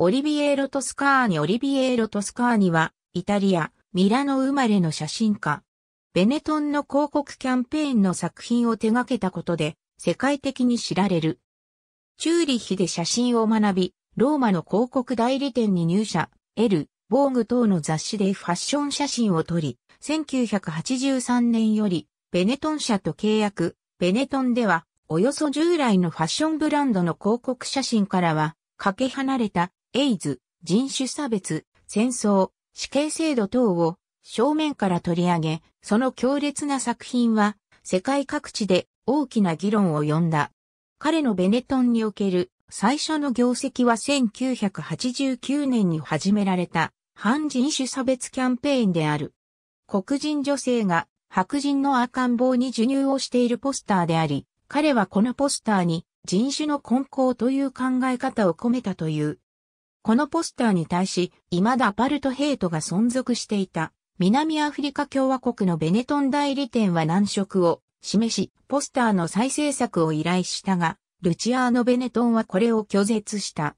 オリビエーロ・トスカーニオリビエーロ・トスカーニは、イタリア、ミラノ生まれの写真家。ベネトンの広告キャンペーンの作品を手掛けたことで、世界的に知られる。チューリッヒで写真を学び、ローマの広告代理店に入社、エル、ボーグ等の雑誌でファッション写真を撮り、1983年より、ベネトン社と契約、ベネトンでは、およそ従来のファッションブランドの広告写真からは、かけ離れたエイズ、人種差別、戦争、死刑制度等を正面から取り上げ、その強烈な作品は世界各地で大きな議論を呼んだ。彼のベネトンにおける最初の業績は1989年に始められた反人種差別キャンペーンである。黒人女性が白人の赤ん坊に授乳をしているポスターであり、彼はこのポスターに人種の根高という考え方を込めたというこのポスターに対し、未だアパルトヘイトが存続していた、南アフリカ共和国のベネトン代理店は難色を示し、ポスターの再制作を依頼したが、ルチアーノ・ベネトンはこれを拒絶した。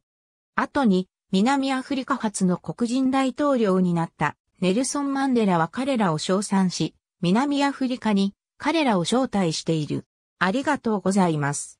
後に、南アフリカ発の黒人大統領になったネルソン・マンデラは彼らを称賛し、南アフリカに彼らを招待している。ありがとうございます。